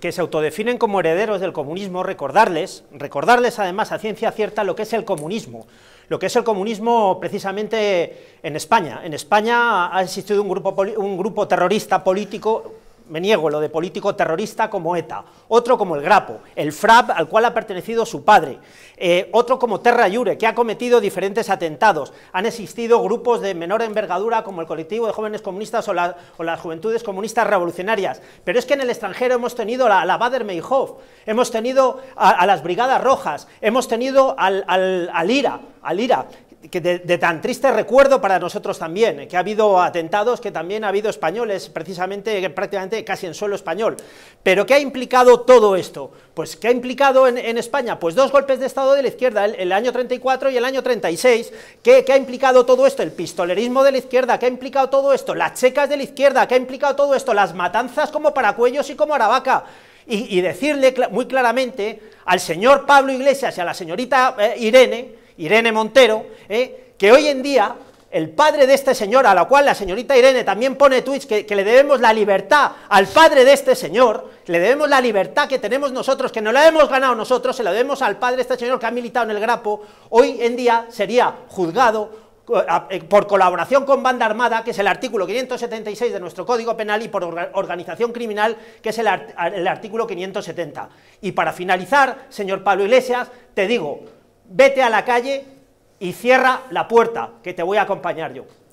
que se autodefinen como herederos del comunismo, recordarles, recordarles además a ciencia cierta lo que es el comunismo, lo que es el comunismo precisamente en España. En España ha existido un grupo, un grupo terrorista político me niego lo de político terrorista como ETA, otro como el Grapo, el FRAP al cual ha pertenecido su padre, eh, otro como Terra Yure que ha cometido diferentes atentados, han existido grupos de menor envergadura como el colectivo de jóvenes comunistas o, las juventudes comunistas revolucionarias, pero es que en el extranjero hemos tenido a la Bader-Meinhof, hemos tenido a, las Brigadas Rojas, hemos tenido al, al IRA, al IRA, de, tan triste recuerdo para nosotros también, eh, que ha habido atentados, que también ha habido españoles, precisamente, prácticamente casi en suelo español. Pero ¿qué ha implicado todo esto? Pues ¿qué ha implicado en, España? Pues dos golpes de Estado de la izquierda, el, año 34 y el año 36. ¿Qué, ¿Qué, ha implicado todo esto? El pistolerismo de la izquierda, ¿qué ha implicado todo esto? Las checas de la izquierda, ¿qué ha implicado todo esto? Las matanzas como Paracuellos y como Aravaca. Y, y decirle muy claramente al señor Pablo Iglesias y a la señorita eh, Irene, Irene Montero, ¿eh? que hoy en día el padre de este señor, a la cual la señorita Irene también pone tweets que, le debemos la libertad al padre de este señor, le debemos la libertad que tenemos nosotros, que no la hemos ganado nosotros, se la debemos al padre de este señor que ha militado en el Grapo, hoy en día sería juzgado eh, por colaboración con banda armada, que es el artículo 576 de nuestro Código Penal, y por organización criminal, que es el, el artículo 570. Y para finalizar, señor Pablo Iglesias, te digo, vete a la calle y cierra la puerta, que te voy a acompañar yo.